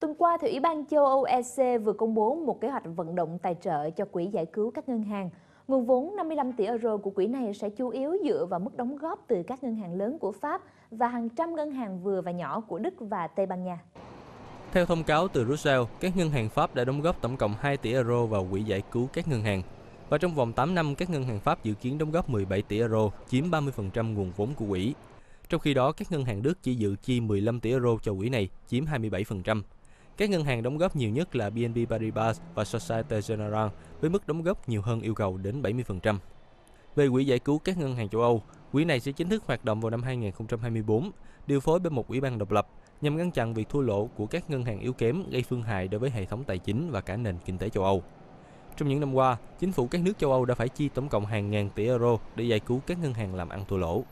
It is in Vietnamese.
Tuần qua, thì Ủy ban châu Âu EC vừa công bố một kế hoạch vận động tài trợ cho quỹ giải cứu các ngân hàng. Nguồn vốn 55 tỷ euro của quỹ này sẽ chủ yếu dựa vào mức đóng góp từ các ngân hàng lớn của Pháp và hàng trăm ngân hàng vừa và nhỏ của Đức và Tây Ban Nha. Theo thông cáo từ Brussels, các ngân hàng Pháp đã đóng góp tổng cộng 2 tỷ euro vào quỹ giải cứu các ngân hàng. Và trong vòng 8 năm, các ngân hàng Pháp dự kiến đóng góp 17 tỷ euro, chiếm 30% nguồn vốn của quỹ. Trong khi đó, các ngân hàng Đức chỉ dự chi 15 tỷ euro cho quỹ này, chiếm 27%. Các ngân hàng đóng góp nhiều nhất là BNP Paribas và Societe Generale với mức đóng góp nhiều hơn yêu cầu đến 70%. Về quỹ giải cứu các ngân hàng châu Âu, quỹ này sẽ chính thức hoạt động vào năm 2024, điều phối bởi một ủy ban độc lập nhằm ngăn chặn việc thua lỗ của các ngân hàng yếu kém gây phương hại đối với hệ thống tài chính và cả nền kinh tế châu Âu. Trong những năm qua, chính phủ các nước châu Âu đã phải chi tổng cộng hàng ngàn tỷ euro để giải cứu các ngân hàng làm ăn thua lỗ.